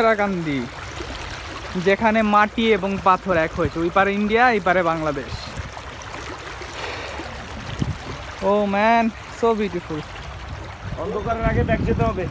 সেরাকান্দি যেখানে মাটি এবং পাথর এক হয়েছে ওই পারে ইন্ডিয়া এই পারে বাংলাদেশ ও ম্যান সো বিউটিফুল অন্ধকারের আগে ব্যাগ যেতে হবে